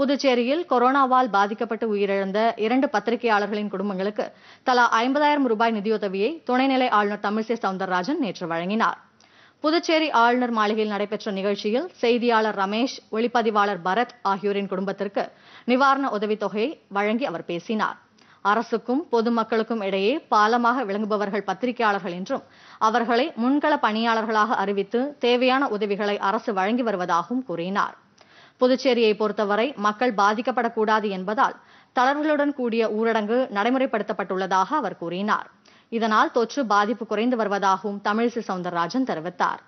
புதுச்சேரியில் கொரோனாவால் பாதிக்கப்பட்டு உயிரிழந்த இரண்டு பத்திரிகையாளர்களின் குடும்பங்களுக்கு தலா ஐம்பதாயிரம் ரூபாய் நிதியுதவியை துணைநிலை ஆளுநர் தமிழிசை சவுந்தரராஜன் நேற்று வழங்கினார் புதுச்சேரி ஆளுநர் மாளிகையில் நடைபெற்ற நிகழ்ச்சியில் செய்தியாளர் ரமேஷ் ஒளிப்பதிவாளர் பரத் ஆகியோரின் குடும்பத்திற்கு நிவாரண உதவித்தொகையை வழங்கி அவர் பேசினார் அரசுக்கும் பொதுமக்களுக்கும் இடையே பாலமாக விளங்குபவர்கள் பத்திரிகையாளர்கள் என்றும் அவர்களை முன்கள பணியாளர்களாக அறிவித்து தேவையான உதவிகளை அரசு வழங்கி வருவதாகவும் கூறினார் புதுச்சேரியை பொறுத்தவரை மக்கள் பாதிக்கப்படக்கூடாது என்பதால் தளர்வுகளுடன் கூடிய ஊரடங்கு நடைமுறைப்படுத்தப்பட்டுள்ளதாக அவர் கூறினார் இதனால் தொற்று பாதிப்பு குறைந்து வருவதாகவும் தமிழிசை சவுந்தரராஜன் தெரிவித்தார்